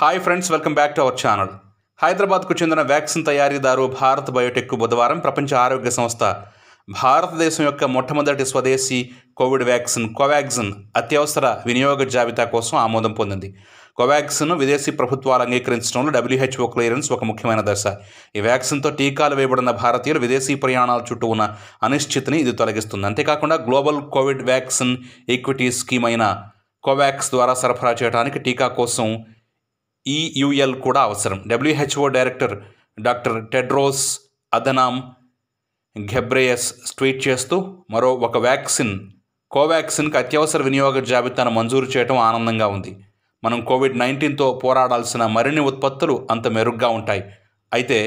hi friends welcome back to our channel హైదరాబాద్కు చెందిన vaccine తయారీదారు భారత్ బయోటెక్ బుధవారం ప్రపంచ ఆరోగ్య సంస్థ భారతదేశం యొక్క మొట్టమొదటి స్వదేశీ కోవిడ్ వ్యాక్సిన్ కోవాక్సిన్ అత్యవసర వినియోగ జాబితా కోసం ఆమోదం పొందింది కోవాక్సిన్ విదేశీ ప్రభుత్వాలు అంగీకరించడంలో డబ్ల్యూహెచ్ఓ క్లియరెన్స్ ఒక ముఖ్యమైన దశ ఈ వ్యాక్సిన్తో టీకాలు వేయబడిన భారతీయులు విదేశీ ప్రయాణాల చుట్టూ ఉన్న అనిశ్చితిని ఇది తొలగిస్తుంది అంతేకాకుండా global COVID vaccine equity scheme అయిన కోవాక్స్ ద్వారా సరఫరా చేయడానికి టీకా కోసం ఈయుఎల్ e కూడా అవసరం WHO director doctor Tedros Adhanom Ghebreyesus tweet చేస్తూ మరో ఒక వ్యాక్సిన్ కోవాక్సిన్కి అత్యవసర వినియోగ జాబితాను మంజూరు చేయడం ఆనందంగా ఉంది మనం కోవిడ్ నైన్టీన్తో పోరాడాల్సిన మరిన్ని ఉత్పత్తులు అంత మెరుగ్గా ఉంటాయి అయితే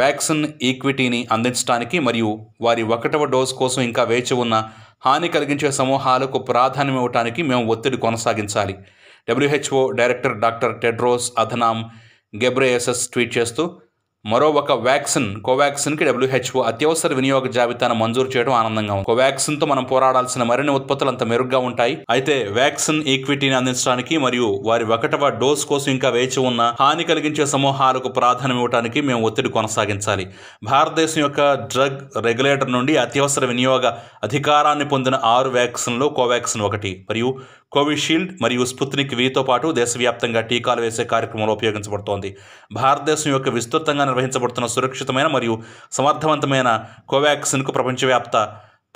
వ్యాక్సిన్ ఈక్విటీని అందించడానికి మరియు వారి ఒకటవ డోస్ కోసం ఇంకా వేచి ఉన్న హాని కలిగించే సమూహాలకు ప్రాధాన్యం ఇవ్వటానికి మేము ఒత్తిడి కొనసాగించాలి WHO director doctor Tedros Adhanom Ghebreyesus tweet చేస్తూ మరో ఒక వ్యాక్సిన్ కోవాక్సిన్కి డబ్ల్యూహెచ్ఓ అత్యవసర వినియోగ జాబితాను మంజూరు చేయడం ఆనందంగా ఉంది కోవాక్సిన్తో మనం పోరాడాల్సిన మరిన్ని ఉత్పత్తులు అంత మెరుగ్గా ఉంటాయి అయితే వ్యాక్సిన్ ఈక్విటీని అందించడానికి మరియు వారి ఒకటవ డోస్ కోసం ఇంకా వేచి ఉన్న హాని కలిగించే సమూహాలకు ప్రాధాన్యం ఇవ్వడానికి మేము ఒత్తిడి కొనసాగించాలి భారతదేశం యొక్క డ్రగ్ రెగ్యులేటర్ నుండి అత్యవసర వినియోగ అధికారాన్ని పొందిన ఆరు వ్యాక్సిన్లో కోవాక్సిన్ ఒకటి మరియు కోవిషీల్డ్ మరియు స్పుత్నిక్ వీతో పాటు దేశవ్యాప్తంగా టీకాలు వేసే కార్యక్రమంలో ఉపయోగించబడుతోంది భారతదేశం యొక్క విస్తృతంగా నిర్వహించబడుతున్న సురక్షితమైన మరియు సమర్థవంతమైన కోవాక్సిన్కు ప్రపంచవ్యాప్త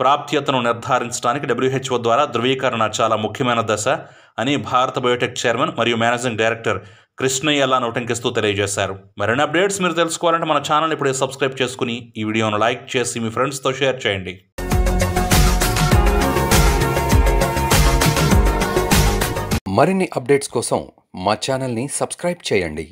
ప్రాప్యతను నిర్ధారించడానికి డబ్ల్యూహెచ్ఓ ద్వారా ధృవీకరణ చాలా ముఖ్యమైన దశ అని భారత బయోటెక్ చైర్మన్ మరియు మేనేజింగ్ డైరెక్టర్ ఎలా నోటంకిస్తూ తెలియజేశారు మరిన్ని అప్డేట్స్ మీరు తెలుసుకోవాలంటే మన ఛానల్ ఇప్పుడే సబ్స్క్రైబ్ చేసుకుని ఈ వీడియోను లైక్ చేసి మీ ఫ్రెండ్స్తో షేర్ చేయండి మరిన్ని అప్డేట్స్ కోసం మా ఛానల్ని సబ్స్క్రైబ్ చేయండి